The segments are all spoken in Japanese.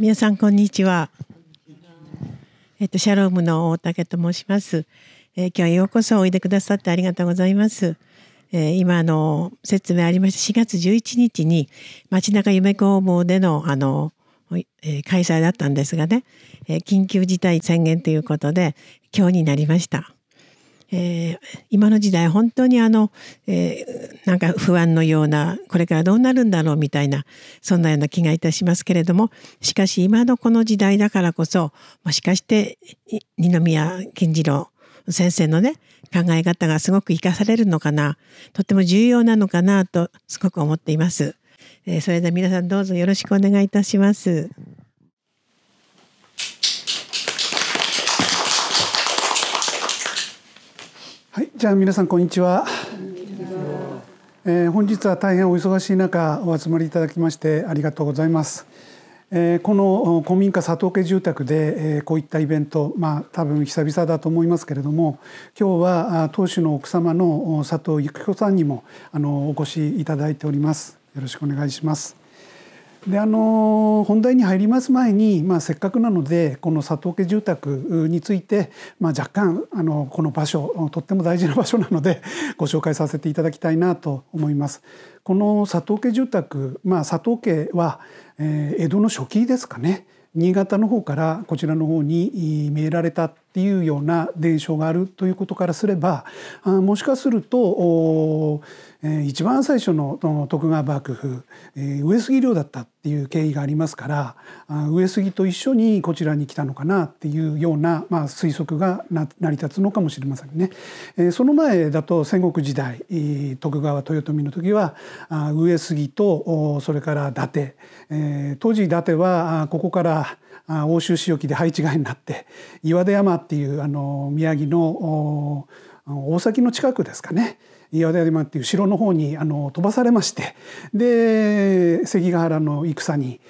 皆さんこんにちは。えっとシャロームの大竹と申します。えー、今日はようこそおいでくださってありがとうございます。えー、今あの説明ありました4月11日に街中夢工房でのあの、え開催だったんですがね、え緊急事態宣言ということで今日になりました。えー、今の時代本当にあの、えー、なんか不安のようなこれからどうなるんだろうみたいなそんなような気がいたしますけれどもしかし今のこの時代だからこそもしかして二宮金次郎先生のね考え方がすごく生かされるのかなとても重要なのかなとすごく思っています。えー、それでは皆さんどうぞよろしくお願いいたします。はい、じゃあ皆さんこんにちは。えー、本日は大変お忙しい中お集まりいただきましてありがとうございます。えー、この古民家佐藤家住宅で、えー、こういったイベント、まあ、多分久々だと思いますけれども今日は当主の奥様の佐藤幸子さんにもあのお越しいただいております。よろしくお願いします。であの本題に入ります前に、まあ、せっかくなのでこの佐藤家住宅について、まあ、若干あのこの場所とっても大事な場所なので ご紹介させていただきたいなと思います。この佐藤家住宅、まあ、佐藤家は、えー、江戸の初期ですかね新潟の方からこちらの方に見えられたっていうような伝承があるということからすればあもしかすると、えー、一番最初の徳川幕府、えー、上杉領だったっていう経緯がありますからあ上杉と一緒にこちらに来たのかなっていうような、まあ、推測が成り立つのかもしれませんね。えー、その前だと戦国時代、徳川豊臣の時はあ上杉とそれから伊達、えー、当時伊達はここから奥州市沖で配置外になって岩出山っていうあの宮城の大崎の近くですかね岩出山っていう城の方にあの飛ばされましてで関ヶ原の戦に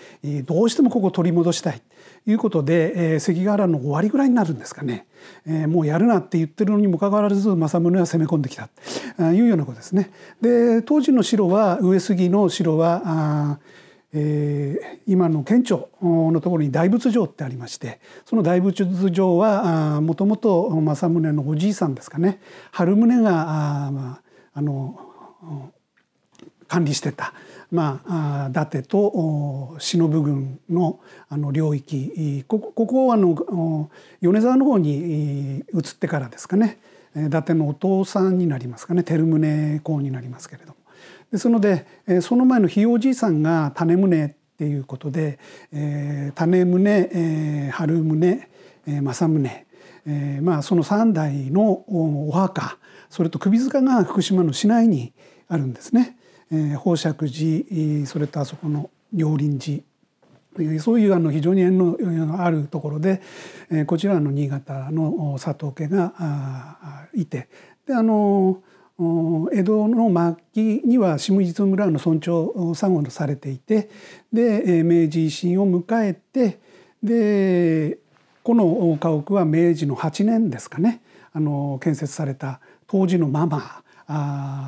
どうしてもここ取り戻したいということで、え関ヶ原の終わりぐらいになるんですかね、えもうやるなって言ってるのにもかかわらず政宗は攻め込んできたというようなことですね。で当時の城は上杉の城はえー、今の県庁のところに大仏城ってありましてその大仏城はもともと政宗のおじいさんですかね春宗があ、まあ、あの管理してた、まあ、伊達と忍軍のあの領域ここここあの米沢の方に移ってからですかね伊達のお父さんになりますかね照宗公になりますけれどですのでその前のひいおじいさんが種宗っていうことで、種宗、えー、春宗、政正宗、えー、まあその3代のお墓それと首塚が福島の市内にあるんですね。えー、宝釈寺それとあそこの両林寺そういうあの非常に縁のあるところで、えー、こちらの新潟の佐藤家がいてであのー江戸の末期には下地村の村長作業とされていてで明治維新を迎えてでこの家屋は明治の8年ですかねあの建設された当時のママ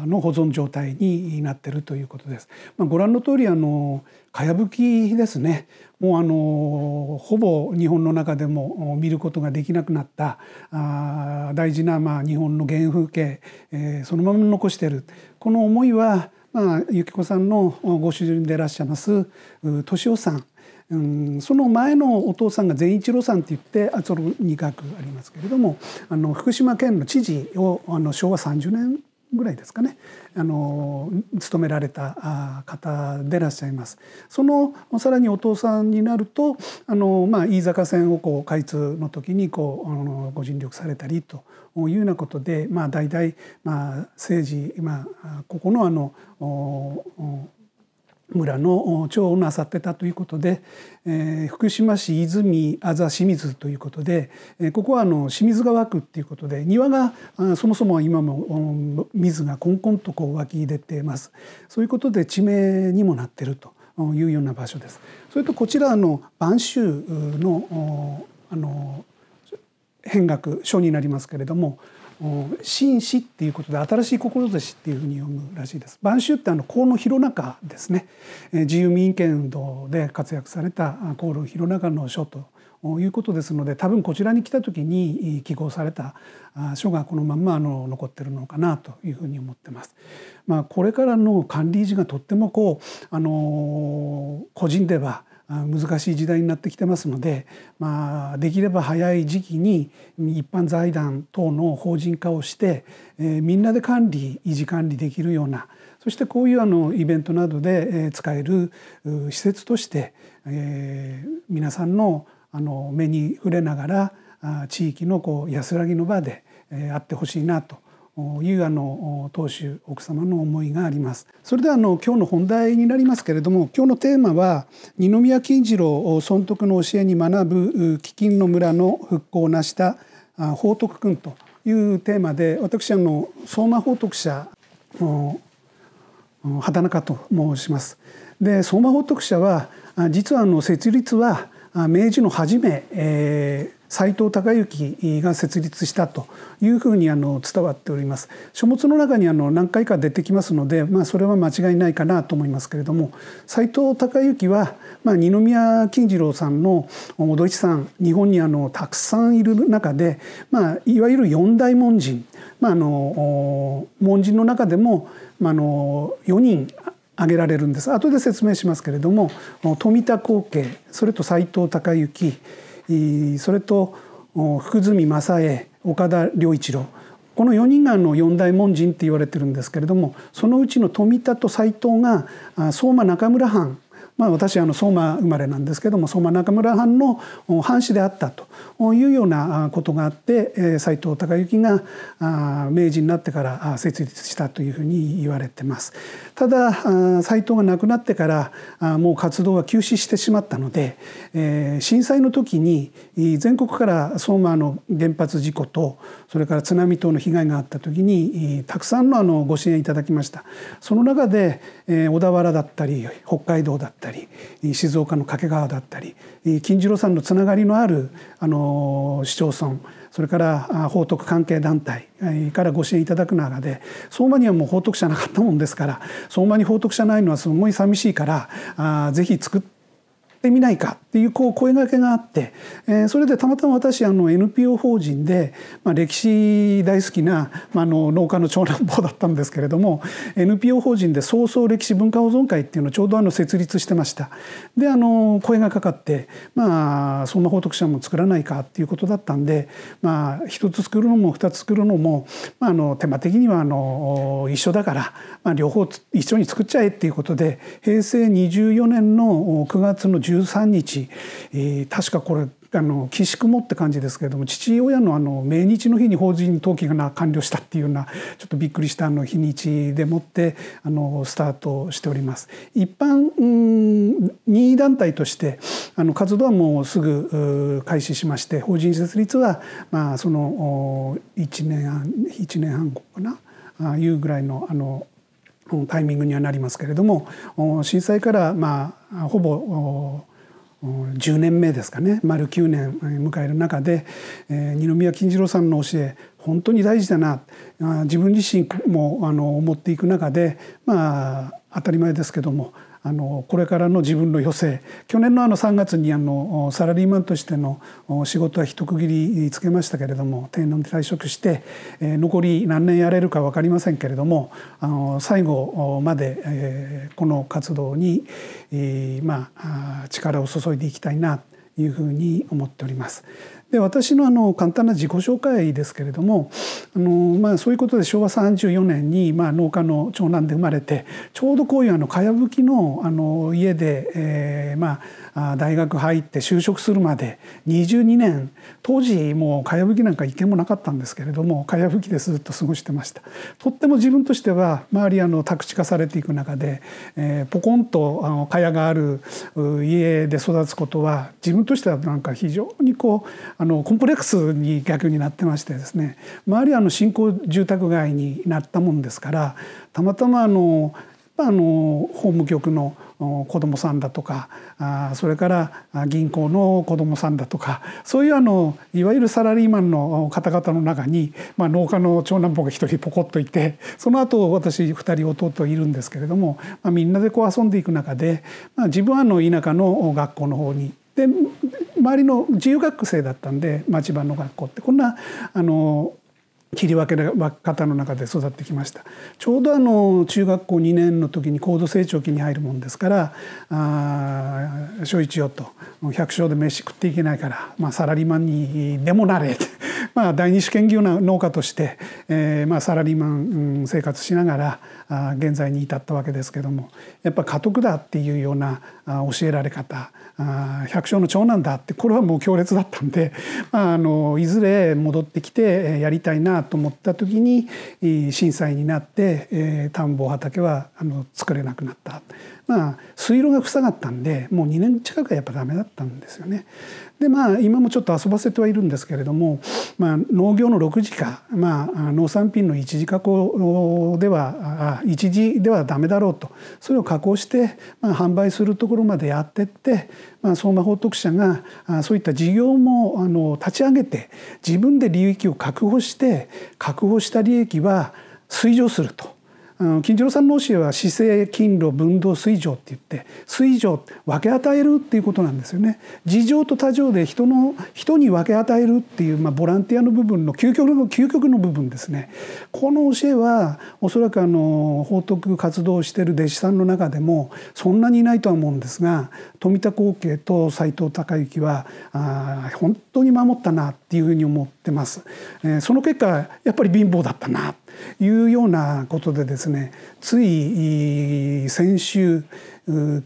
の保存状態になってるということです。まあ、ご覧の通りあのかやぶきですね。もうあのほぼ日本の中でも見ることができなくなったあ大事なまあ日本の原風景、えー、そのまま残してるこの思いは、まあ、ゆきさんのご主人でいらっしゃいます敏夫さんうん、その前のお父さんが善一郎さんっていってあそこ2学ありますけれどもあの福島県の知事をあの昭和30年ぐらいですかねあの勤められた方でいらっしゃいます。そのさらにお父さんになるとあの、まあ、飯坂線をこう開通の時にこうあのご尽力されたりというようなことで、まあ、大々、まあ、政治、まあ、ここのあの村の長をなさってたということで、えー、福島市泉あざ清水ということで、えー、ここはあの清水川区っていうことで庭がそもそも今も水がこんこんとこう湧き出てますそういうことで地名にもなってるというような場所です。それとこちらの播州のあの変額書になりますけれども紳士っていうことで新しい志っていうふうに読むらしいです。晩秋ってあの河野弘中ですね自由民権運動で活躍された河野弘中の書ということですので多分こちらに来た時に記号された書がこのまんまあの残ってるのかなというふうに思ってます。まあ、これからの管理維持がとってもこうあの個人では難しい時代になってきてますので、まあ、できれば早い時期に一般財団等の法人化をして、えみんなで管理維持管理できるようなそしてこういうあのイベントなどで使える施設として、え皆さんのあの目に触れながら地域のこう安らぎの場であってほしいなというあの当主奥様の思いがあります。それではあの今日の本題になりますけれども今日のテーマは二宮金次郎尊徳の教えに学ぶ飢饉の村の復興を成した宝徳君というテーマで私あの相馬宝徳社の畑中と申します。で相馬宝徳者は実はあの設立は明治の初め、えー斉藤隆之が設立したというふうにあの伝わっております書物の中にあの何回か出てきますので、まあ、それは間違いないかなと思いますけれども斎藤隆之は、まあ、二宮金次郎さんの土井さん日本にあのたくさんいる中で、まあ、いわゆる四大門人、まあ、あの門人の中でも、まあ、あの4人挙げられるんです後で説明しますけれども富田光景それと斎藤隆之それと福住正恵岡田良一郎この4人がの四大門人って言われてるんですけれどもそのうちの富田と斎藤が相馬中村藩まあ、私あの相馬生まれなんですけども相馬中村藩の藩士であったというようなことがあって斎藤隆之が明治になってから設立したというふうに言われてます。ただ斎藤が亡くなってからもう活動は休止してしまったので震災の時に全国から相馬の原発事故とそれから津波等の被害があった時にたくさんのあのご支援いただきました。その中で小田原だったり北海道だったり静岡の掛川だったり金次郎さんのつながりのあるあの市町村それから報徳関係団体からご支援いただく中で相馬にはもう報徳者なかったもんですから相馬に報徳者ないのはすごい寂しいからぜひ作ってってみないかっていうこう声がけがあって、えそれでたまたま私あの NPO 法人で、ま歴史大好きな、まあ、の農家の長男坊だったんですけれども NPO 法人で早々歴史文化保存会っていうのをちょうどあの設立してました。であの声がかかってまあそんな報徳者も作らないかっていうことだったんで、まあ、1つ作るのも2つ作るのも、まあ、あの手間的にはあの一緒だから、まあ、両方一緒に作っちゃえっていうことで平成24年の9月の10 13日、えー、確かこれあの岸雲って感じですけれども父親のあの命日の日に法人登記が完了したっていうようなちょっとびっくりしたあの日にちでもってあのスタートしております。一般任意団体としてあの活動はもうすぐ開始しまして法人設立はまあその1年半1年半後かないうぐらいのあのタイミングにはなりますけれども震災からまあほぼ10年目ですかね丸9年迎える中で、え二宮金次郎さんの教え本当に大事だな自分自身もあの思っていく中でまあ当たり前ですけどもあのこれからの自分の余生去年のあの3月にあのサラリーマンとしての仕事は一区切りつけましたけれども定年退職して、えー、残り何年やれるか分かりませんけれどもあの最後まで、えー、この活動に、えー、まあ力を注いでいきたいなというふうに思っております。で私のあの簡単な自己紹介ですけれどもあの、まあ、そういうことで昭和34年に、まあ、農家の長男で生まれてちょうどこういうあのかやぶきのあの家で、えー、まあ大学入って就職するまで22年当時もうかやぶきなんか一件もなかったんですけれどもかやぶきでずっと過ごしてましたとっても自分としては周りあの宅地化されていく中で、えー、ポコンとあの茅がある家で育つことは自分としてはなんか非常にこうあのコンプレックスに逆になってましてですね周りはあの新興住宅街になったもんですからたまたまあのあの法務局の子どもさんだとかあそれから銀行の子どもさんだとかそういうあのいわゆるサラリーマンの方々の中に、まあ、農家の長男坊が一人ポコッといてその後私二人弟いるんですけれども、まあ、みんなでこう遊んでいく中で、まあ、自分はあの田舎の学校の方にで周りの自由学生だったんで町場の学校ってこんなあの切り分け方の中で育ってきましたちょうどあの中学校2年の時に高度成長期に入るもんですから「あ小一よ」と「百姓で飯食っていけないから、まあ、サラリーマンにでもなれ」ってまあ、第二種兼業農家として、えー、まあサラリーマン、生活しながらあ現在に至ったわけですけどもやっぱ家督だっていうようなあ教えられ方あ百姓の長男だってこれはもう強烈だったんで、まあ、あのいずれ戻ってきてやりたいなと思った時に震災になって、えー、田んぼ畑はあの作れなくなった。まあ、水路が塞がったんでもう2年近くはやっぱダメだったんですよね。でまあ今もちょっと遊ばせてはいるんですけれども、まあ、農業の6時化、まあ、農産品の一時加工では一時ではダメだろうとそれを加工して、まあ、販売するところまでやってって、まあ、相馬法徳社がそういった事業もあの立ち上げて自分で利益を確保して確保した利益は水上すると。金次郎さんの教えは姿勢勤労分動水上って言って水上分け与えるっていうことなんですよね事情と他情で人の人に分け与えるっていう、まあ、ボランティアの部分の究極の究極の部分ですねこの教えはおそらくあの法徳活動をしている弟子さんの中でもそんなにいないとは思うんですが富田光景と斎藤隆之はあ本当に守ったなっていうふうに思ってます、えー、その結果やっぱり貧乏だったないうようなことでですねつい先週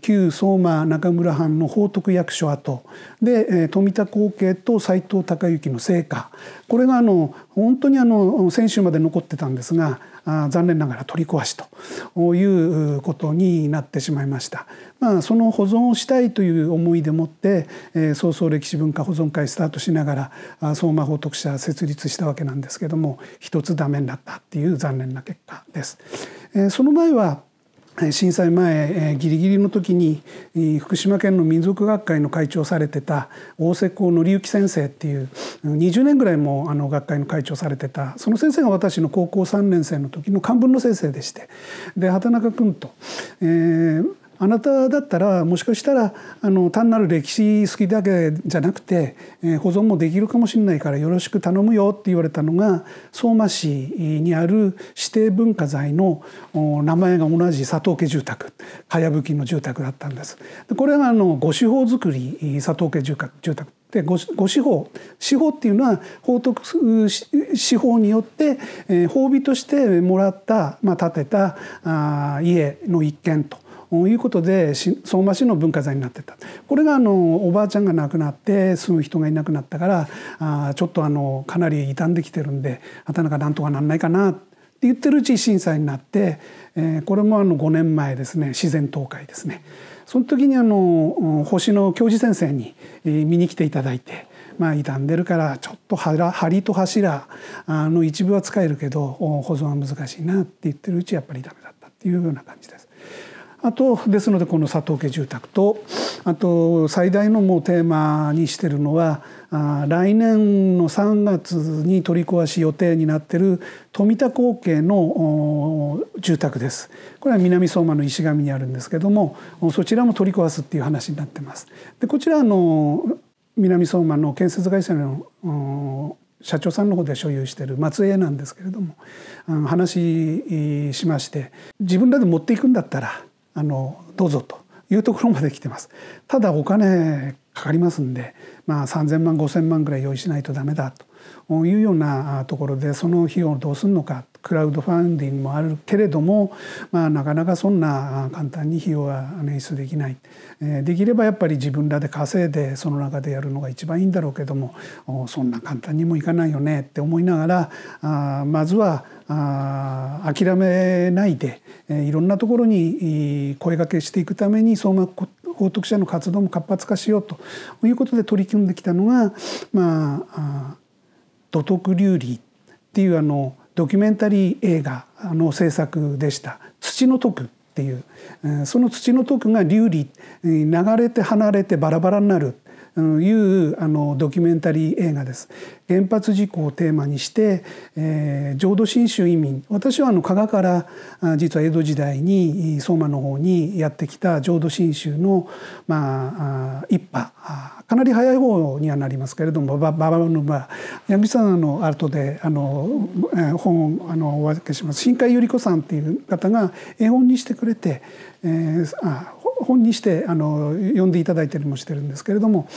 旧相馬中村藩の報徳役所跡で富田光景と斎藤隆之の成果これがあの本当にあの先週まで残ってたんですが残念ながら取り壊しということになってしまいました、まあ、その保存をしたいという思いでもって、え早々歴史文化保存会スタートしながら相馬報徳社設立したわけなんですけども一つダメになったっていう残念な結果です。えその前は震災前ギリギリの時に福島県の民族学会の会長をされてた大瀬古紀之先生っていう20年ぐらいもあの学会の会長をされてたその先生が私の高校3年生の時の漢文の先生でしてで畑中君と、えー、あなただったらもしかしたらあの単なる歴史好きだけじゃなくて、え保存もできるかもしれないからよろしく頼むよって言われたのが相馬市にある指定文化財の名前が同じ佐藤家住宅かやぶきの住宅だったんです。これがあのご司法作り佐藤家住宅でごご司法司法っていうのは法徳司法によって、えー、褒美としてもらった、まあ、建てたあ家の一件ということで相馬市の文化財になってたこれがあのおばあちゃんが亡くなって住む人がいなくなったからあちょっとあのかなり傷んできてるんで畑中なんとかなんないかなって言ってるうち震災になって、えー、これもあの5年前ですね自然倒壊ですねその時にあの星の教授先生に見に来ていただいて。まあ、傷んでるからちょっと梁と柱の一部は使えるけど保存は難しいなって言ってるうちやっぱりダメだったっていうような感じです。あとですのでこの佐藤家住宅とあと最大のもうテーマにしてるのは来年の3月に取り壊し予定になってる富田光景の住宅ですこれは南相馬の石上にあるんですけどもそちらも取り壊すっていう話になってます。でこちらの南相馬の建設会社の社長さんの方で所有してる松江なんですけれども話しまして自分らで持っていくんだったらあのどうぞというところまで来てます。ただお金かかりますんで、まあ、3,000万5,000万ぐらい用意しないとダメだというようなところでその費用をどうするのかクラウドファンディングもあるけれども、まあ、なかなかそんな簡単に費用は捻出できないできればやっぱり自分らで稼いでその中でやるのが一番いいんだろうけどもそんな簡単にもいかないよねって思いながらまずはあ諦めないで、えいろんなところに声がけしていくために相馬報徳社の活動も活発化しようということで取り組んできたのが、まあ、土徳流理っていうあのドキュメンタリー映画の制作でした「土の徳」っていうその土の徳が流理流れて離れてバラバラになるいうあのドキュメンタリー映画です。原発事故をテーマにして、えー、浄土真宗移民私はあの加賀から実は江戸時代に相馬の方にやってきた浄土真宗の、まあ、一派かなり早い方にはなりますけれども馬場沼バ八木さんの後であの本をあのお分けします新海百合子さんっていう方が絵本にしてくれて、えー、あ本にしてあの読んでいただいたりもしてるんですけれども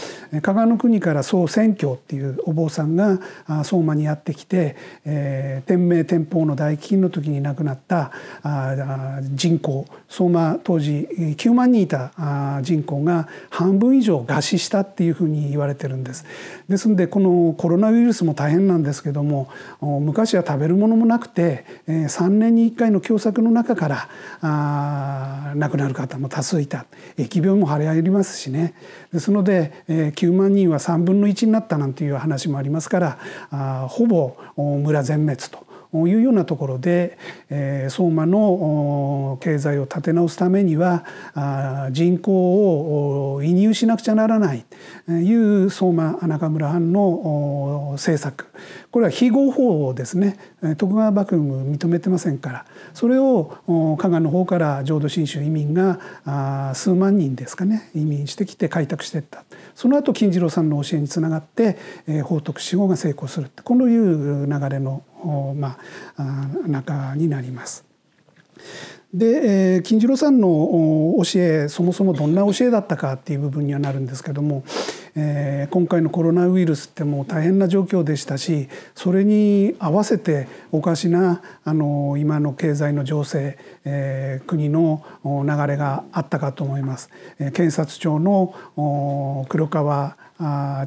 加賀の国から総宣教っていうお坊さんが相馬にやってきて、えー、天明天保の大飢饉の時に亡くなったあ人口相馬当時9万人いたあ人口が半分以上餓死したっていうふうに言われてるんです。ですんでこのコロナウイルスも大変なんですけども昔は食べるものもなくて3年に1回の凶作の中からあ亡くなる方も多数いてた疫病もれ行りますしねですので9万人は3分の1になったなんていう話もありますからほぼ村全滅というようなところで、えー、相馬の経済を立て直すためには人口を移入しなくちゃならないいう相馬中村藩の政策これは非合法ですね徳川幕府認めてませんからそれを加賀の方から浄土真宗移民が数万人ですかね移民してきて開拓していったその後金次郎さんの教えにつながって法徳司法が成功するこのいう流れの、中になります。で、えー、金次郎さんの教えそもそもどんな教えだったかっていう部分にはなるんですけども、えー、今回のコロナウイルスってもう大変な状況でしたしそれに合わせておかしなあの今の経済の情勢、えー、国の流れがあったかと思います。検察庁の黒川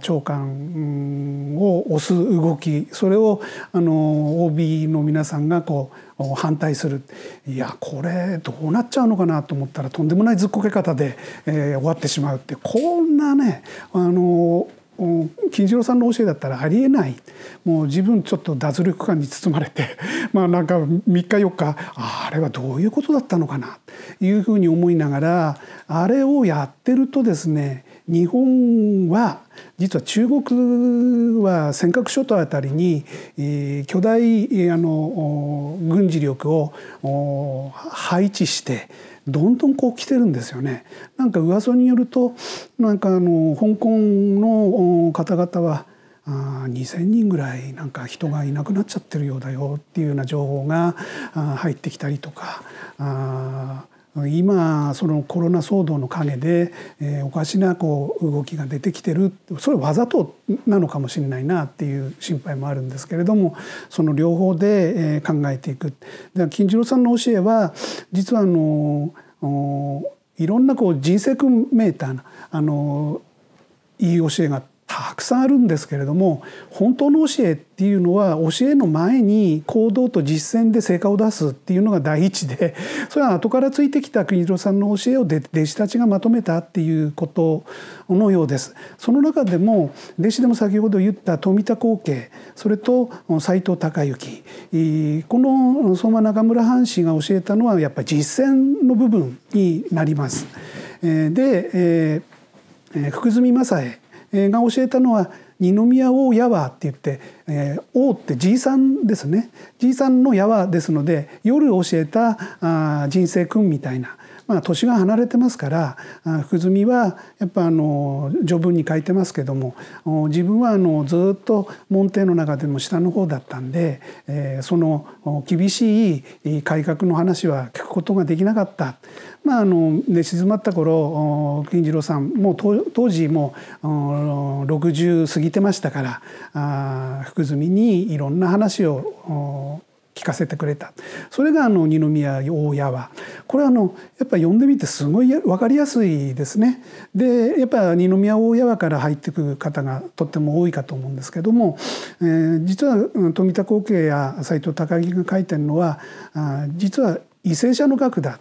長官を押す動きそれをあの OB の皆さんがこう反対するいやこれどうなっちゃうのかなと思ったらとんでもないずっこけ方で、えー、終わってしまうってこんなねあの金次郎さんの教えだったらありえないもう自分ちょっと脱力感に包まれて まあなんか3日4日あれはどういうことだったのかなというふうに思いながらあれをやってるとですね日本は実は中国は尖閣諸島あたりに、え巨大あの軍事力を配置してどんどんこう来てるんですよね。なんか噂によるとなんかあの香港の方々はあ2,000人ぐらいなんか人がいなくなっちゃってるようだよっていうような情報が入ってきたりとかあ今そのコロナ騒動の陰で、えー、おかしなこう動きが出てきてるそれわざとなのかもしれないなっていう心配もあるんですけれどもその両方で、えー、考えていく。金次郎さんの教えは実はあのいろんなこう人生メーターなあのいい教えがあって。たくさんあるんですけれども本当の教えっていうのは教えの前に行動と実践で成果を出すっていうのが第一で それは後からついてきた国広さんの教えを弟子たちがまとめたっていうことのようです。その中でも弟子でも先ほど言った富田光景それと斎藤隆之この相馬中村藩士が教えたのはやっぱり実践の部分になります。で、えー、福住正恵が教えたのは二宮王矢和って言って、えー、王ってじいさんですねじいさんの矢和ですので夜教えたあ人生君みたいな、まあ、年が離れてますから福住はやっぱあの序文に書いてますけども自分はあのずっと門弟の中でも下の方だったんで、えー、その厳しい改革の話は聞くことができなかった。まああの寝静まった頃金次郎さんもう当時もう60過ぎてましたから福住にいろんな話を聞かせてくれたそれがあの二宮大矢はこれはあのやっぱ読んでみてすごい分かりやすいですね。でやっぱ二宮大矢和から入ってくる方がとっても多いかと思うんですけども、えー、実は富田光景や斎藤高木が書いてるのはあ実は為政者の学だ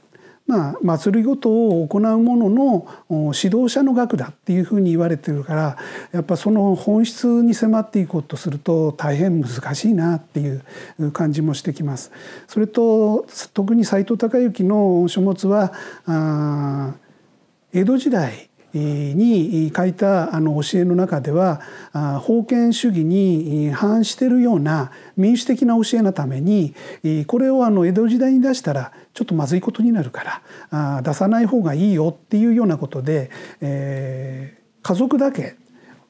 まあ、祭りごとを行うものの指導者の額だっていうふうに言われてるからやっぱその本質に迫っていこうとすると大変難しいなっていう感じもしてきます。それと特に斉藤隆之の書物はあ江戸時代に書いたあの教えの中では封建主義に反しているような民主的な教えのためにこれをあの江戸時代に出したらちょっとまずいことになるから出さない方がいいよっていうようなことで、えー、家族だけ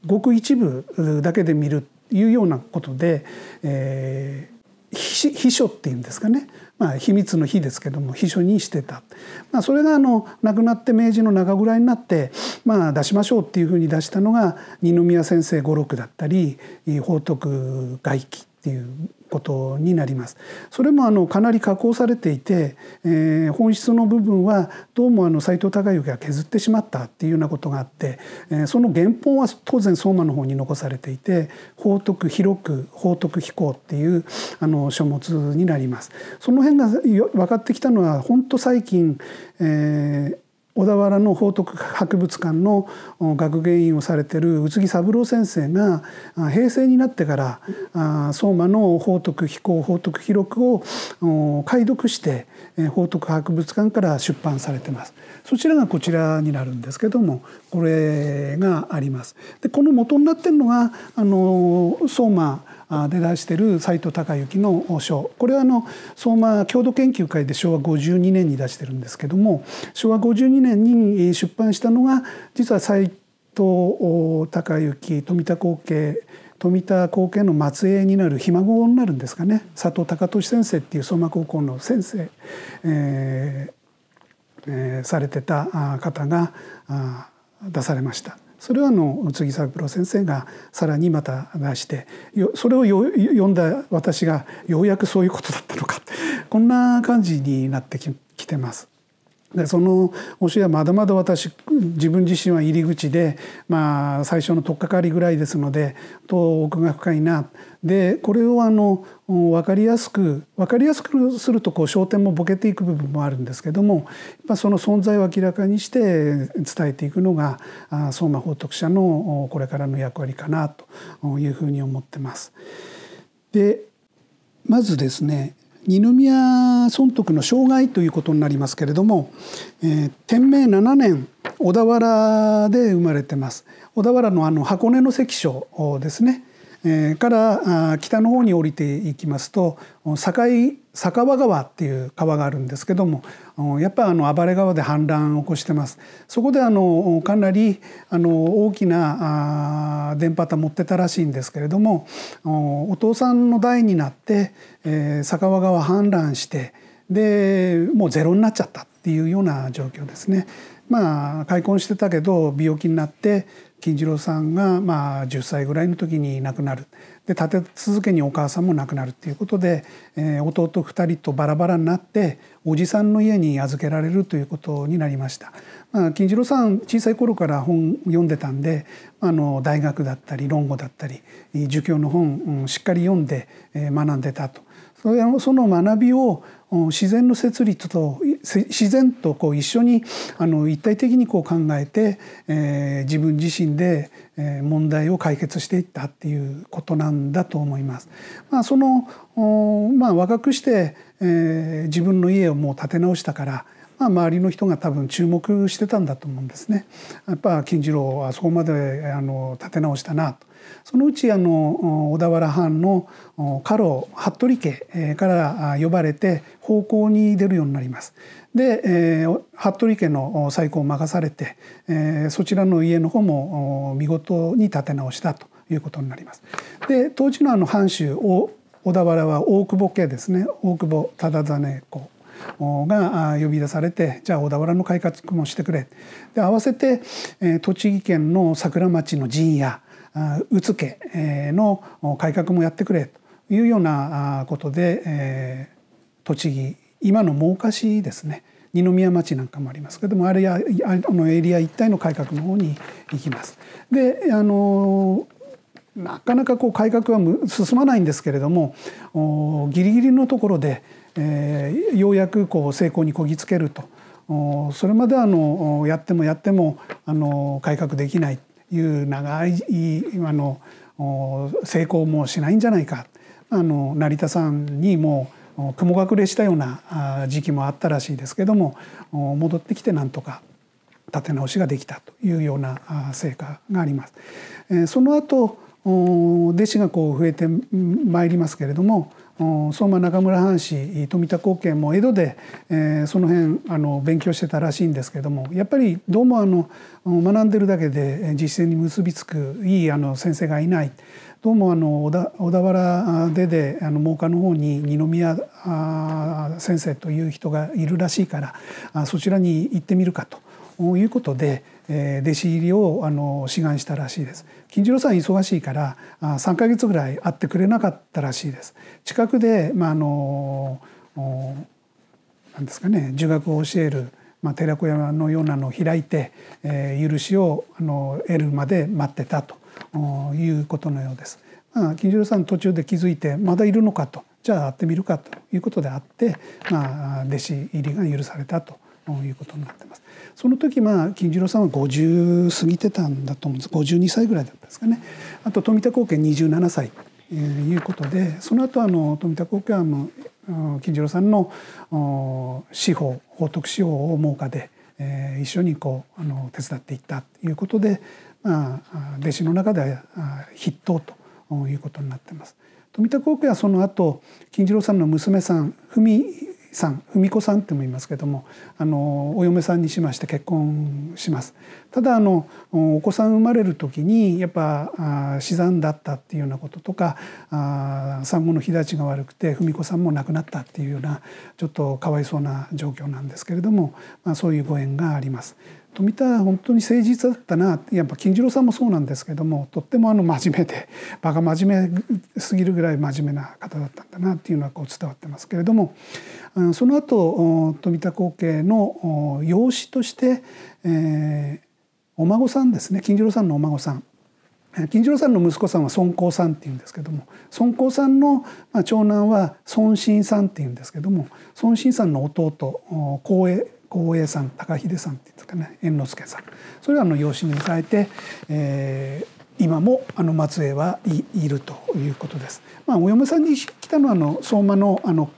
ごく一部だけで見るっていうようなことで、えー、秘書っていうんですかねまあ、秘密の秘ですけども秘書にしてた、まあ、それがあの亡くなって明治の中ぐらいになって、まあ、出しましょうっていうふうに出したのが二宮先生五六だったり法徳外記っていうことになります。それもあのかなり加工されていて、えー、本質の部分はどうもあの藤孝之が削ってしまったっていうようなことがあって、えー、その原本は当然相馬の方に残されていて「法徳広く法徳飛行」っていうあの書物になります。その辺が分かってきたのは本当最近、えー小田原の宝徳博物館の学芸員をされてる宇津木三郎先生が平成になってから相馬の宝徳飛行宝徳記録を解読して宝徳博物館から出版されてます。そちらがこちらになるんですけどもこれがあります。でこの元になっているのがあの相馬で出してる斎藤隆之の書これはあの相馬郷土研究会で昭和52年に出してるんですけども昭和52年に出版したのが実は斎藤隆之富田光景富田光景の末裔になるひ孫になるんですかね佐藤隆俊先生っていう相馬高校の先生、えーえー、されてた方が出されました。それはあの宇津木三郎先生がさらにまた出してそれを読んだ私がようやくそういうことだったのか こんな感じになってききてます。でその教えはまだまだ私自分自身は入り口で、まあ、最初の取っかかりぐらいですのでと奥が深いなでこれをあの分かりやすく分かりやすくするとこう焦点もボケていく部分もあるんですけどもその存在を明らかにして伝えていくのが相馬法徳社のこれからの役割かなというふうに思ってます。でまずですね二宮尊徳の生涯ということになりますけれども、えー、天明7年小田原で生まれてます小田原のあの箱根の関所ですねえから北の方に降りていきますと堺酒場川っていう川があるんですけどもやっぱあの暴れ川で氾濫を起こしてますそこであのかなりあの大きな電波塔持ってたらしいんですけれどもお父さんの代になって、え酒場川氾濫してでもうゼロになっちゃったっていうような状況ですね。まあ開墾してたけど病気になって金次郎さんがまあ10歳ぐらいの時に亡くなるで立て続けにお母さんも亡くなるっていうことで、えー、弟2人とバラバラになっておじさんの家に預けられるということになりました、まあ、金次郎さん小さい頃から本読んでたんであの大学だったり論語だったり儒教の本、うん、しっかり読んで、えー、学んでたと。その学びを自然の設立と自然とこう一緒にあの一体的にこう考えて、えー、自分自身で問題を解決していったっていうことなんだと思います。まあ、そのまあ、若くして、えー、自分の家をもう建て直したから、まあ、周りの人が多分注目してたんだと思うんですね。やっぱ金次郎はそこまであの建て直したなと。そのうちあの小田原藩の家老服部家から呼ばれて奉公に出るようになります。で、え服部家の再興を任されて、えそちらの家の方も見事に建て直したということになります。で当時のあの藩主を小田原は大久保家ですね大久保忠実公が呼び出されてじゃあ小田原の改革もしてくれで合わせて栃木県の桜町の陣屋宇津家の改革もやってくれというようなことで、え栃木今の真岡市ですね二宮町なんかもありますけどもあれやあのエリア一帯の改革の方に行きます。であのなかなかこう改革は進まないんですけれどもギリギリのところで、えー、ようやくこう成功にこぎつけるとそれまであのやってもやってもあの改革できないいう長い今の成功もしないんじゃないかあの成田さんにも雲隠れしたような時期もあったらしいですけども戻ってきてなんとか立て直しができたというような成果があります。その後弟子がこう増えてまいりますけれども相馬中村藩士富田高家も江戸で、えー、その辺あの勉強してたらしいんですけどもやっぱりどうもあの学んでるだけで実践に結びつくいいあの先生がいないどうもあの小田小田原でであの真岡の方に二宮先生という人がいるらしいからそちらに行ってみるかということでえ弟子入りをあの志願したらしいです金次郎さん忙しいからあ3ヶ月ぐらい会ってくれなかったらしいです近くで、まあ、あのなんですかね儒学を教える、まあ、寺子屋のようなのを開いて、えー、許しをあの得るまで待ってたということのようです。まあ、金次郎さん途中で気づいてまだいるのかとじゃあ会ってみるかということであって、まあ、弟子入りが許されたということになってます。その時まあ金次郎さんは50過ぎてたんだと思うんです52歳ぐらいだったんですかねあと富田光景27歳えー、いうことでその後あの富田光家はの金次郎さんの司法法徳司法を猛火で、えー、一緒にこうあの手伝っていったということで、まあ、弟子の中では筆頭ということになってます。富田光家はその後金次郎さんの娘さん文さん文子さんっても言いますけどもあのお嫁さんにしまして結婚しますただあのお子さん生まれる時にやっぱ死産だったっていうようなこととかあ産後の日立ちが悪くて文子さんも亡くなったっていうようなちょっとかわいそうな状況なんですけれども、まあ、そういうご縁があります。富田は本当に誠実だったなやっぱ金次郎さんもそうなんですけどもとってもあの真面目で場が 真面目すぎるぐらい真面目な方だったんだなっていうのはこう伝わってますけれどもその後富田光景の養子として、えー、お孫さんですね金次郎さんのお孫さん金次郎さんの息子さんは孫光さんっていうんですけども孫光さんの長男は孫信さんっていうんですけども孫信さんの弟光栄光栄さん高秀さんっていうんですかね猿之助さんそれあの養子に迎えて、えー、今もあの松江はいるということです。まあ、お嫁さんに来たのはあの相馬のあの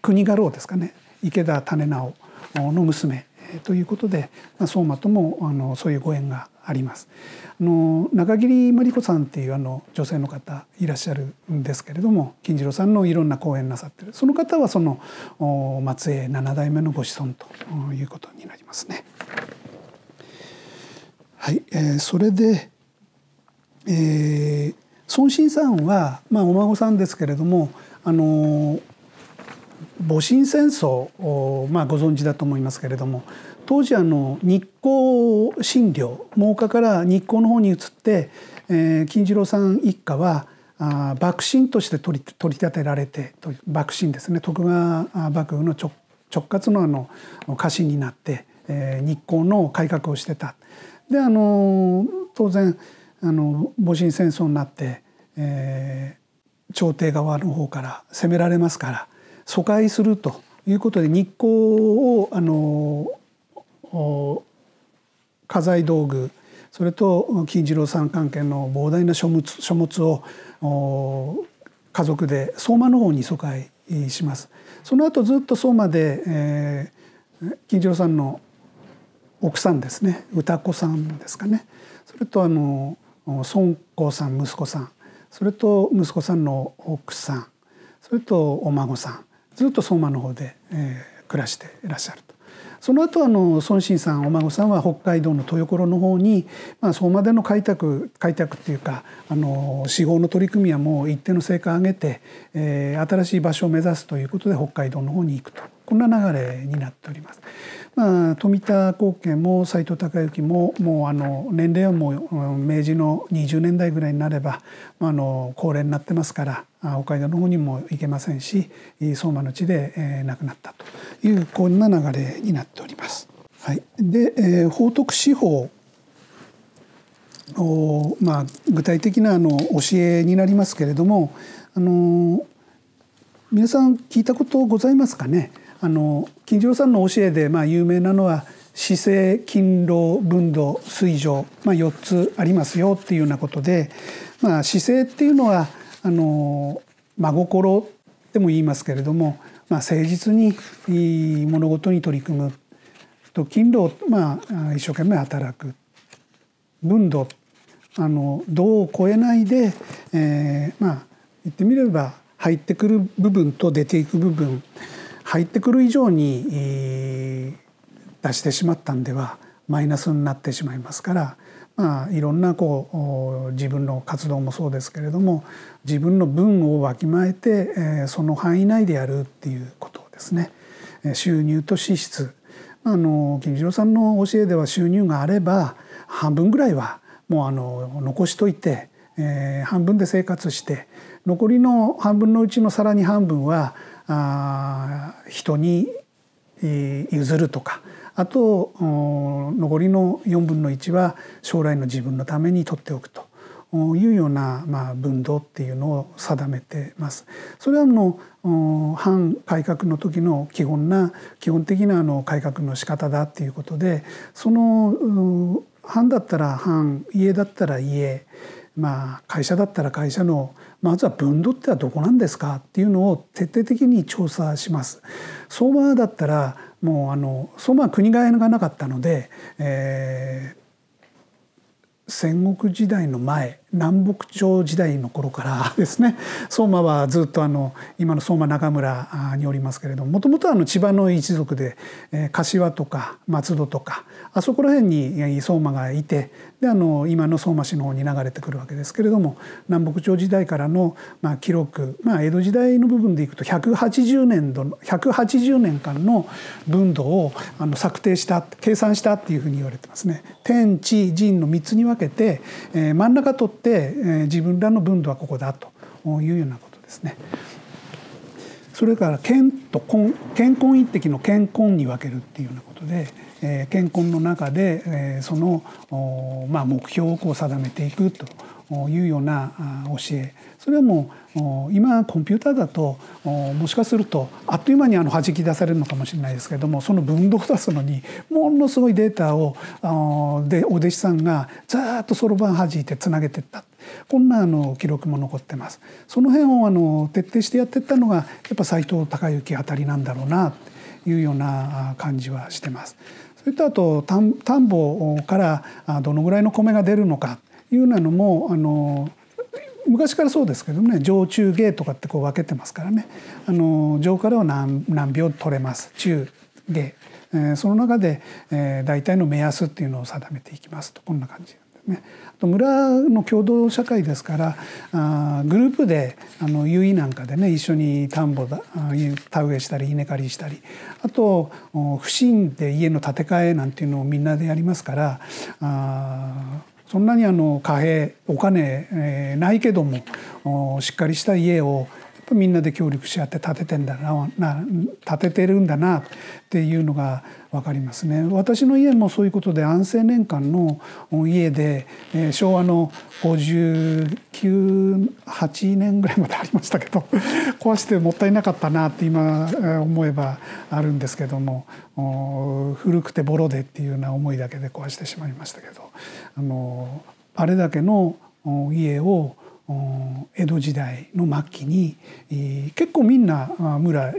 国家老ですかね池田種直の娘ということで、まあ、相馬ともあのそういうご縁があります。あの中桐真理子さんっていうあの女性の方いらっしゃるんですけれども金次郎さんのいろんな講演なさってるその方はその松江七代目のご子孫ということになりますね。はい、えー、それで、えー、孫信さんは、まあ、お孫さんですけれども、あの戊辰戦争まあ、ご存知だと思いますけれども当時あの日光診療真岡から日光の方に移って、えー、金次郎さん一家はあ幕臣として取り取り立てられて幕臣ですね徳川幕府の直直轄のあの家臣になって、えー、日光の改革をしてた。であの当然あの戊辰戦争になって、えー、朝廷側の方から攻められますから疎開するということで日光をあの家財道具それと金次郎さん関係の膨大な書物書物を家族で相馬の方に疎開しますその後ずっと相馬で、えー、金次郎さんの奥さんですね歌子さんですかねそれとあの孫子さん息子さんそれと息子さんの奥さんそれとお孫さんずっと相馬の方で、えー、暮らしていらっしゃるその後あの孫信さんお孫さんは北海道の豊頃の方に、まあ、そこまでの開拓開拓っていうかあの司法の取り組みはもう一定の成果を上げて、えー、新しい場所を目指すということで北海道の方に行くとこんな流れになっております。まあ、富田光家も斎藤孝之ももうあの年齢はもう明治の20年代ぐらいになれば、まあ、あの高齢になってますから北海道の方にも行けませんし相馬の地で、えー、亡くなったというこんな流れになっております。はい、で、えー、法徳司法おまあ、具体的なあの教えになりますけれども、あの皆さん聞いたことございますかねあの金城さんの教えで、まあ、有名なのは姿勢勤労分度水上、まあ、4つありますよっていうようなことで、まあ、姿勢っていうのはあの真心でも言いますけれども、まあ、誠実に物事に取り組むと勤労、まあ、一生懸命働く分度あの度を超えないで、えー、まあ言ってみれば入ってくる部分と出ていく部分入ってくる以上に出してしまったんではマイナスになってしまいますから、まあ、いろんなこう自分の活動もそうですけれども自分の分をわきまえて、えその範囲内でやるっていうことですね。収入と支出あの金次郎さんの教えでは収入があれば半分ぐらいはもうあの残しといて、えー、半分で生活して残りの半分のうちのさらに半分はあ人に譲るとかあと残りの4分の1は将来の自分のために取っておくというような、まあ、分度っていうのを定めてます。それはの反改革の時の基本な基本的なあの改革の仕方だっていうことでその反だったら反家だったら家まあ、会社だったら会社のまずは分度ってはどこなんですかっていうのを徹底的に調査します。相場だったらもうあの相場は国替えがなかったので、えー、戦国時代の前南北朝時代の頃から ですね相馬はずっとあの今の相馬中村におりますけれどももともとは千葉の一族で柏とか松戸とかあそこら辺に相馬がいてであの今の相馬市の方に流れてくるわけですけれども南北朝時代からのまあ記録、まあ、江戸時代の部分でいくと180年度180年間の分度をあの策定した計算したっていうふうに言われてますね。天地人の3つに分けて、え真ん中取っ、えー、自分らの分度はここだというようなことですね。それから健と婚健婚一滴の健婚に分けるっていうようなことで、えー、健康の中で、えー、そのまあ、目標をこう定めていくというような教えそれはもう今コンピューターだともしかするとあっという間にあの弾き出されるのかもしれないですけどもその分度を出すのにものすごいデータをでお弟子さんがざっとそろばん弾いてつなげてったこんなあの記録も残ってます。その辺をあの徹底してやってったのがやっぱ斎藤隆之あたりなんだろうなというような感じはしてます。それとあと田んぼからどのぐらいの米が出るのかいうようなのもあの昔からそうですけどね上中下とかってこう分けてますからねあの上からは何何秒取れます中下、えー、その中で、えー、大体の目安っていうのを定めていきますとこんな感じ。ね、あと村の共同社会ですからあグループであの有意なんかでね一緒に田んぼだ田植えしたり稲刈りしたりあと不審で家の建て替えなんていうのをみんなでやりますからああそんなにあの貨幣お金、えー、ないけどもしっかりした家をみんなで協力し合って建ててんだなな建ててるんだなっていうのが分かりますね私の家もそういうことで安政年間の家で、えー、昭和の598年ぐらいまでありましたけど 壊してもったいなかったなって今思えばあるんですけども古くてボロでっていうような思いだけで壊してしまいましたけどあのあれだけの家を江戸時代の末期に結構みんな村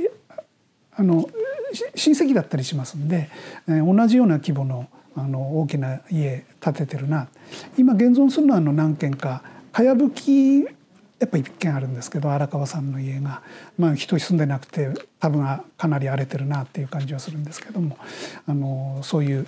あの親戚だったりしますんで、えー、同じような規模のあの大きな家建ててるな今現存するのはあの何軒かかやぶきやっぱ一軒あるんですけど荒川さんの家が、まあ、人住んでなくて多分かなり荒れてるなっていう感じはするんですけどもあのそういう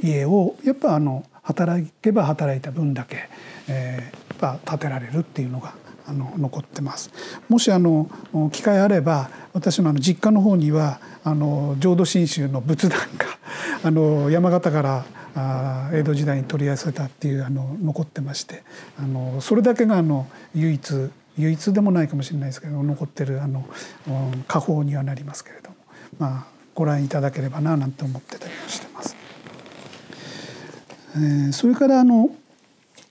家をやっぱあの働けば働いた分だけ、えー、やっぱ建てられるっていうのがあの残ってます。もしあの機会あれば私のあの実家の方にはあの浄土真宗の仏壇が あの山形からあ江戸時代に取り寄せたっていうあの残ってましてあのそれだけがあの唯一唯一でもないかもしれないですけど残ってるあの家宝にはなりますけれども、まあ、ご覧いただければななんて思ってたりもしてます。えー、それからあの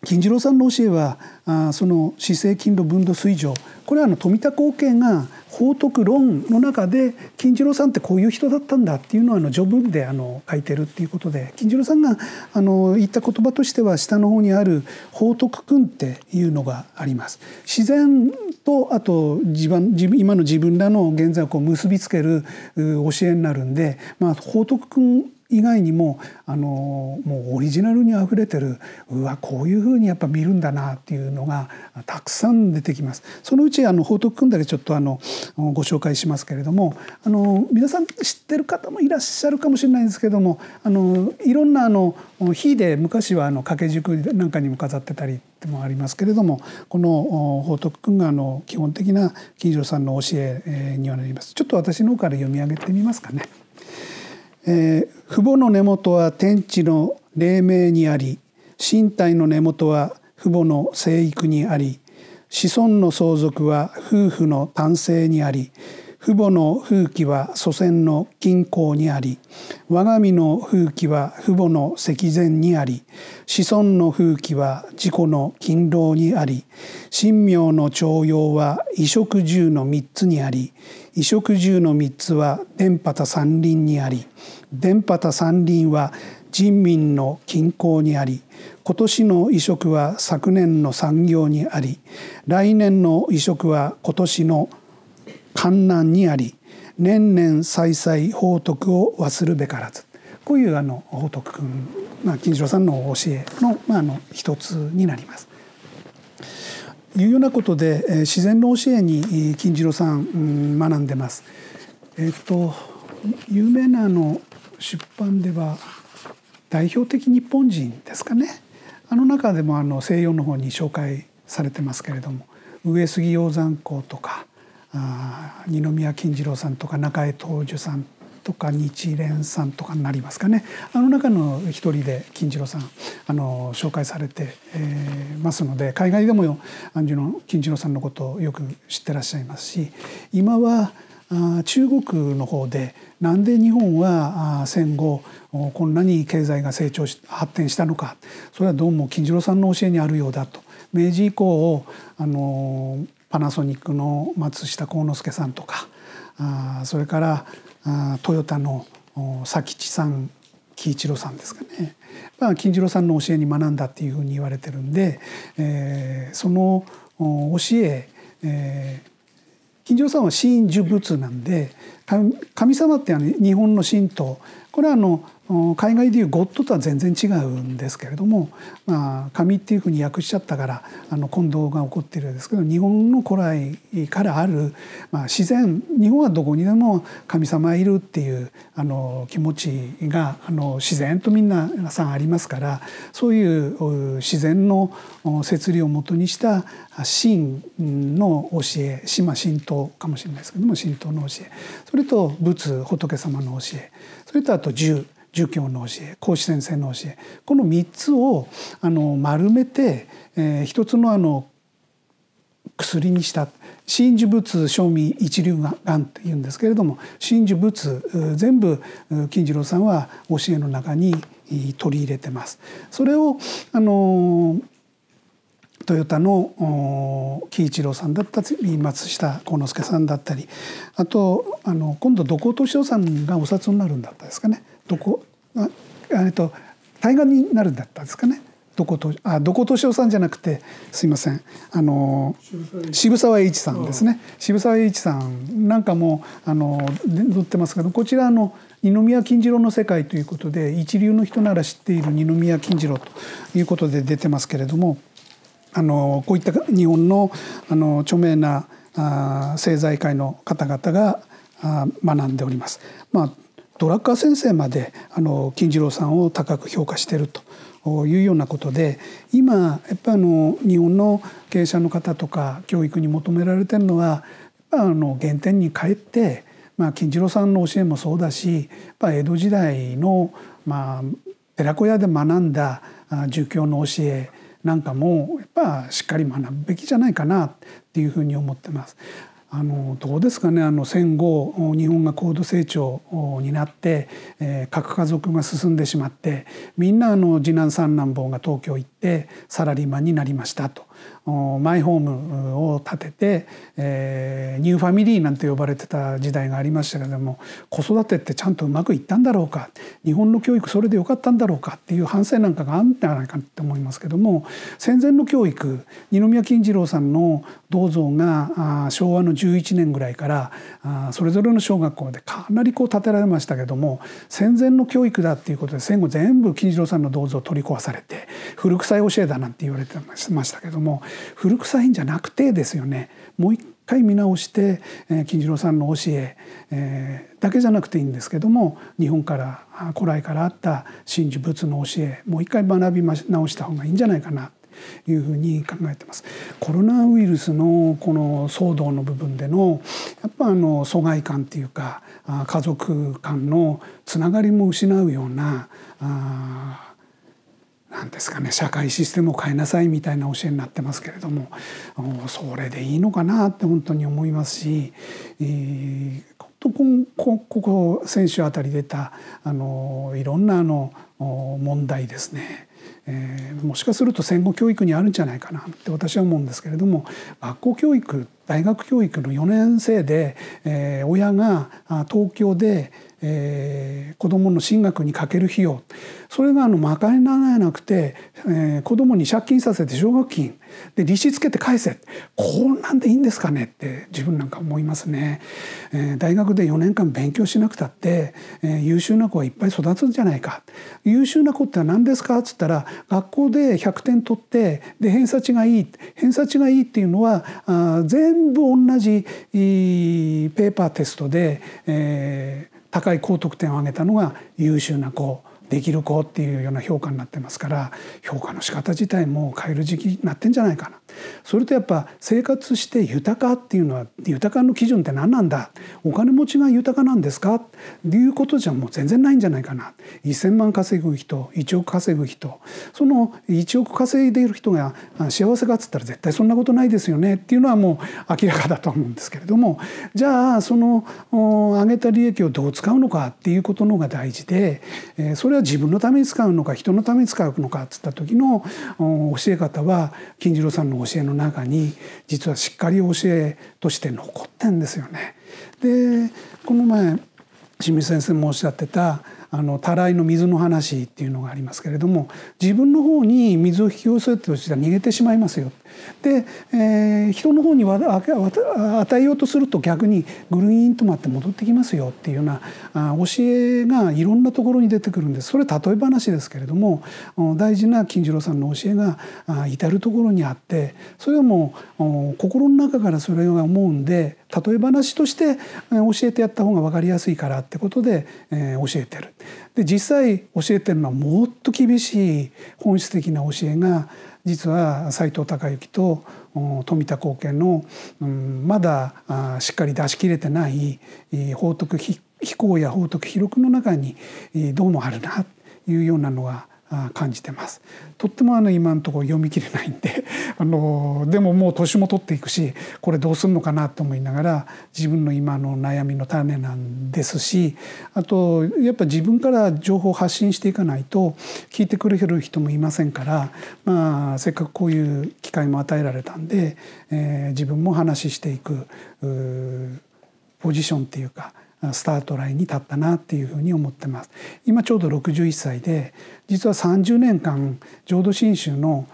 金次郎さんの教えはあその市政金土分土水上これはあの富田貢献が法徳論の中で金次郎さんってこういう人だったんだっていうのはあの序文であの書いてるっていうことで金次郎さんがあの言った言葉としては下の方にある法徳君っていうのがあります。自然とあと自分今の自分らの現在をこう結びつける教えになるんで、まあ、法徳君以外にもあのもうオリジナルにあふれてるうわこういうふうにやっぱ見るんだなっていうのがたくさん出てきます。そのうちあの報徳組んだりちょっとあのご紹介しますけれどもあの皆さん知ってる方もいらっしゃるかもしれないんですけどもあのいろんなあの火で昔はあの掛け軸なんかにも飾ってたりでもありますけれどもこの報徳君があの基本的な金城さんの教えにはなります。ちょっと私の方から読み上げてみますかね。えー、父母の根元は天地の黎明にあり身体の根元は父母の生育にあり子孫の相続は夫婦の単性にあり父母の風紀は祖先の均衡にあり我が身の風紀は父母の積善にあり子孫の風紀は自己の勤労にあり神妙の徴用は衣食住の三つにあり衣食住の3つは電波た山林にあり電波た山林は人民の均衡にあり今年の移植は昨年の産業にあり来年の移植は今年の観難にあり年々再々法徳を忘るべからずこういうあの法徳君、まあ、金城さんの教えの,、まあ、あの一つになります。いうようなことで、え自然の教えに金次郎さん、うん、学んでます。えっ、と有名なの出版では代表的日本人ですかねあの中でもあの西洋の方に紹介されてますけれども上杉鷹山公とかあ二宮金次郎さんとか中江東樹さんとか日蓮さんとかになりますかねあの中の一人で金次郎さんあの紹介されて、えー、ますので海外でも安次の金次郎さんのことをよく知ってらっしゃいますし今は中国の方でなんで日本は戦後こんなに経済が成長し発展したのかそれはどうも金次郎さんの教えにあるようだと明治以降あのパナソニックの松下幸之助さんとかあそれからあトヨタの佐吉さん喜一郎さんですかねまあ、金次郎さんの教えに学んだっていうふうに言われてるんで、えー、その教ええー、金さんは真呪仏なんで神様ってあの日本の神道これはあの海外でいうゴッドとは全然違うんですけれども、まあ、神っていうふうに訳しちゃったからあの混同が起こってるんですけど日本の古来からある、まあ、自然日本はどこにでも神様いるっていうあの気持ちがあの自然とみんなさんありますからそういう自然の摂理をもとにした神の教え島神道かもしれないですけども神道の教えそれと仏仏様の教えそれとあと1儒教の教え孔子先生の教えこの3つをあの丸めて、えー、一つのあの薬にした真珠仏庶民一流眼っていうんですけれども真珠仏全部金次郎さんは教えの中に取り入れてます。それをあのトヨタの喜一郎さんだったり松下幸之助さんだったりあとあの今度土光敏夫さんがお札になるんだったですかねどこ、あえっと対岸になるんだったですかね土光あ土光敏夫さんじゃなくてすいませんあの渋沢栄一さんですね渋沢栄一さんなんかもあの載ってますけどこちらの二宮金次郎の世界ということで一流の人なら知っている二宮金次郎ということで出てますけれども。あのこういった日本のあの著名なあ政財界の方々があ学んでおります。まあドラッカー先生まであの金次郎さんを高く評価しているというようなことで今やっぱあの日本の経営者の方とか教育に求められてるのはあの原点に帰って、まあ、金次郎さんの教えもそうだし江戸時代の、まあ、寺子屋で学んだ儒教の教えなんかもやっぱしっかり学ぶべきじゃないかなっていうふうに思ってます。あのどうですかねあの戦後日本が高度成長になって、えー、核家族が進んでしまってみんなあの次男三男坊が東京行ってサラリーマンになりましたと。マイホームを建てて、えー、ニューファミリーなんて呼ばれてた時代がありましたけれども子育てってちゃんとうまくいったんだろうか日本の教育それでよかったんだろうかっていう反省なんかがあるんじゃないかと思いますけども戦前の教育二宮金次郎さんの銅像が昭和の11年ぐらいからそれぞれの小学校でかなりこう建てられましたけども戦前の教育だっていうことで戦後全部金次郎さんの銅像を取り壊されて古臭い教えだなんて言われてましたけども古臭いんじゃなくてですよねもう一回見直して、えー、金次郎さんの教ええー、だけじゃなくていいんですけども日本から古来からあった真珠仏の教えもう一回学び直した方がいいんじゃないかないうふうに考えてます。コロナウイルスのこの騒動の部分でのやっぱあの疎外感っていうか家族間のつながりも失うようなあ何ですかね社会システムを変えなさいみたいな教えになってますけれどもそれでいいのかなって本当に思いますし、えー、ここ先週あたり出たあのいろんなあの問題ですねえー、もしかすると戦後教育にあるんじゃないかなって私は思うんですけれども学校教育大学教育の4年生で、えー、親が東京で、えー、子どもの進学にかける費用それがあの賄えななくて、えー、子どもに借金させて奨学金で利子つけて返せこんなんでいいんですかねって自分なんか思いますね、えー、大学で4年間勉強しなくたって、えー、優秀な子はいっぱい育つんじゃないか優秀な子って何ですかっつったら学校で100点取ってで偏差値がいい偏差値がいいっていうのはあ全部同じいいペーパーテストで、えー、高い高得点を上げたのが優秀な子できる子っていうような評価になってますから評価の仕方自体も変える時期になってんじゃないかなそれとやっぱ生活して豊かっていうのは豊かの基準って何なんだお金持ちが豊かなんですかっていうことじゃもう全然ないんじゃないかな1,000万稼ぐ人1億稼ぐ人その1億稼いでいる人が幸せかっつったら絶対そんなことないですよねっていうのはもう明らかだと思うんですけれどもじゃあその上げた利益をどう使うのかっていうことの方が大事でそれは自分のために使うのか人のために使うのかっつった時の教え方は金次郎さんの教えの中に実はしっかり教えとして残ってんですよね。でこの前清水先生もおっしゃってたあのたらいの水の話っていうのがありますけれども自分の方に水を引き寄せるとしては逃げてしまいますよで、えー、人の方に与えようとすると逆にぐるーんと待って戻ってきますよっていうような教えがいろんなところに出てくるんですそれ例え話ですけれども大事な金次郎さんの教えが至る所にあってそれはもう心の中からそれが思うんで例え話として教えてやった方が分かりやすいからってことで、え教えてる。で実際教えてるのはもっと厳しい本質的な教えが実は斎藤隆之と富田貢健の、うん、まだしっかり出し切れてない法徳飛行や法徳記録の中にどうもあるなというようなのが感じてます。とってもあの今のところ読み切れないんであのでももう年も取っていくしこれどうするのかなと思いながら自分の今の悩みの種なんですしあとやっぱ自分から情報を発信していかないと聞いてくれる人もいませんから、まあ、せっかくこういう機会も与えられたんで、えー、自分も話していくポジションっていうかスタートラインに立ったなっていうふうに思ってます。今ちょうど61歳で実は30年間浄土真宗の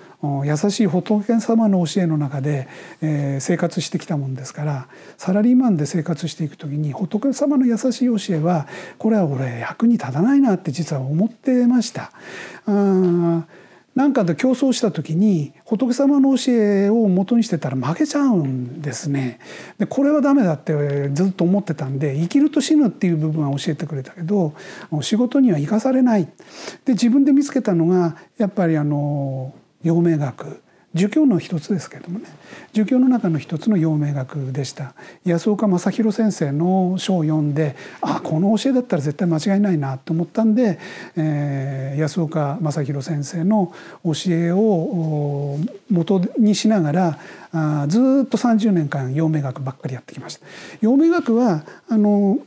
優しい仏様の教えの中で、え生活してきたもんですからサラリーマンで生活していく時に仏様の優しい教えはこれは俺役に立たないなって実は思ってました。あ何かと競争した時に仏様の教えを元にしてたら負けちゃうんですね。でこれはダメだってずっと思ってたんで生きると死ぬっていう部分は教えてくれたけど仕事には生かされない。で自分で見つけたのがやっぱりあの陽明学儒教の一つですけれどもね儒教の中の一つの陽明学でした安岡正弘先生の書を読んであこの教えだったら絶対間違いないなと思ったんで、えー、安岡正弘先生の教えを元にしながらあずっと30年間陽明学ばっかりやってきました。陽明学はあの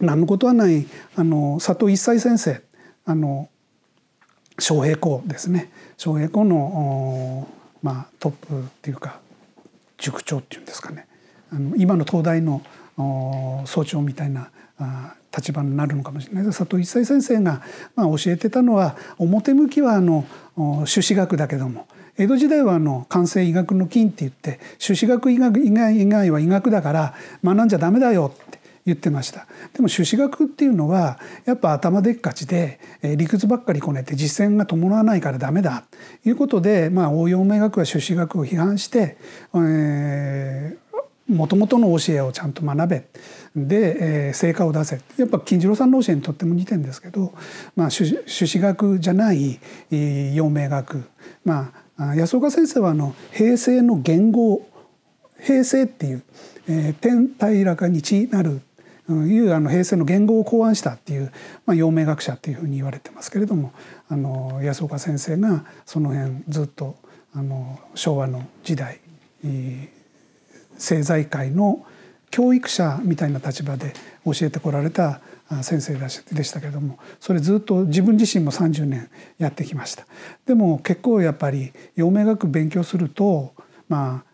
何のことはないあの佐藤一斉先生あの昌平公ですね昌平公のまあ、トップっていうか塾長っていうんですかねあの今の東大の総長みたいな立場になるのかもしれない佐藤一斉先生が、まあ、教えてたのは表向きはあの朱子学だけども江戸時代はあの完成医学の金って言って朱子学以外以外は医学だから学んじゃダメだよって言ってましたでも朱子学っていうのはやっぱ頭でっかちで理屈ばっかりこねて実践が伴わないからダメだということで、まあ、応用名学は朱子学を批判して、もともとの教えをちゃんと学べで、えー、成果を出せやっぱ金次郎さんの教えにとっても似てるんですけど、まあ、朱子学じゃない陽明学、まあ、安岡先生はあの平成の元号平成っていう、えー、天平らかにちなるいうあの平成の言語を考案したっていう、まあ、陽明学者っていうふうに言われてますけれどもあの安岡先生がその辺ずっとあの昭和の時代政財界の教育者みたいな立場で教えてこられた先生でしたけれどもそれずっと自分自身も30年やってきましたでも結構やっぱり陽明学勉強するとまあ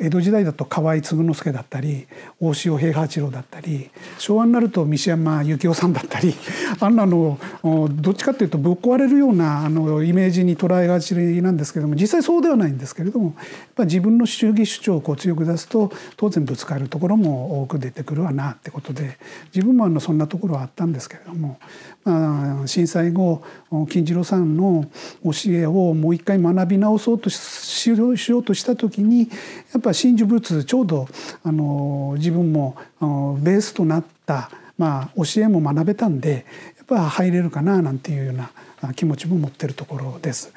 江戸時代だと河合嗣之助だったり大塩平八郎だったり昭和になると西山幸雄さんだったり あんなのどっちかっていうとぶっ壊れるようなあのイメージに捉えがちなんですけども実際そうではないんですけれどもやっぱ自分の主義主張をこう強く出すと当然ぶつかるところも多く出てくるわなってことで自分もあのそんなところはあったんですけれども、まあ、震災後金次郎さんの教えをもう一回学び直そうとしようとした時にやっぱ真珠仏ちょうどあの自分もベースとなった、まあ、教えも学べたんでやっぱ入れるかななんていうような気持ちも持ってるところです。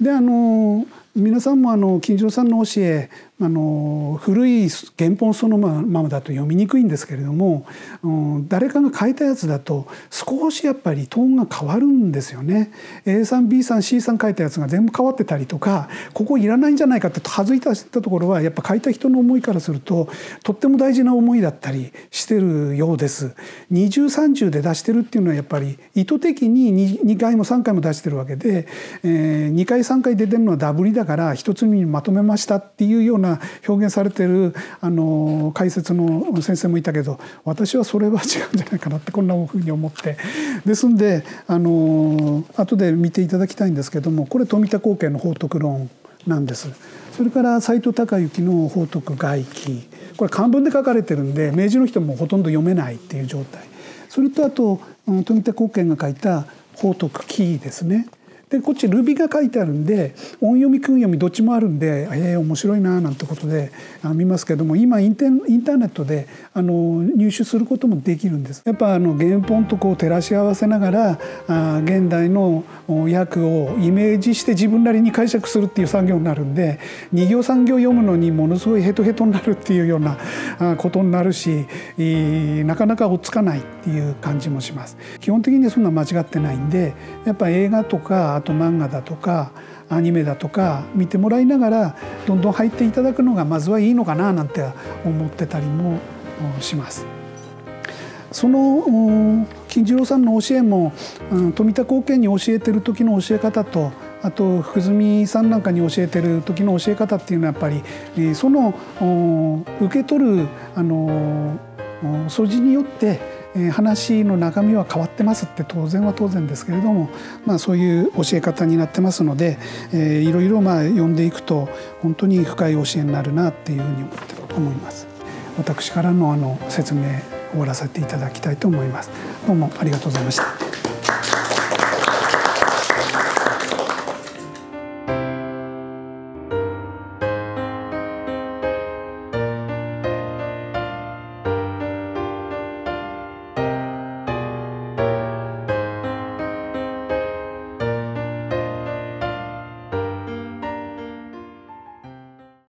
であの皆さんもあの金城さんの教えあの古い原本そのままだと読みにくいんですけれども、うん、誰かが書いたやつだと少しやっぱりトーンが変わるんですよね。A さん B さん C さん書いたやつが全部変わってたりとかここいらないんじゃないかって外いたところはやっぱ書いた人の思いからするととっても大事な思いだったりしてるようです。2030で出してるっていうのはやっぱり意図的に 2, 2回も3回も出してるわけで、えー、2回3回出てるのはダブりだから1つにまとめましたっていうようなな表現されてるあの解説の先生もいたけど私はそれは違うんじゃないかなってこんなふうに思ってですんであの後で見ていただきたいんですけどもこれ富田光景の法徳論なんです。それから斎藤隆之の法徳外記これ漢文で書かれてるんで明治の人もほとんど読めないっていう状態それとあと富田光景が書いた法徳記ですねでこっちルビが書いてあるんで音読み訓読みどっちもあるんでええー、面白いななんてことで見ますけども今インターネットであの入手することもできるんです。やっぱあの原本とこう照らし合わせながらあ現代の訳をイメージして自分なりに解釈するっていう作業になるんで2行3行読むのにものすごいヘトヘトになるっていうようなことになるしなかなか落っつかないっていう感じもします。基本的にそんな間違ってないんでやっぱ映画とかアート漫画だとかアニメだとか見てもらいながらどんどん入っていただくのがまずはいいのかななんて思ってたりもします。その金次郎さんの教えも、うん、富田貢献に教えてる時の教え方とあと福住さんなんかに教えてる時の教え方っていうのはやっぱり、えー、その受け取るあの素地によってえ話の中身は変わってますって当然は当然ですけれども、まあ、そういう教え方になってますので、えー、いろいろま読んでいくと本当に深い教えになるなっていうふうに思います。私からのあの説明終わらせていただきたいと思います。どうもありがとうございました。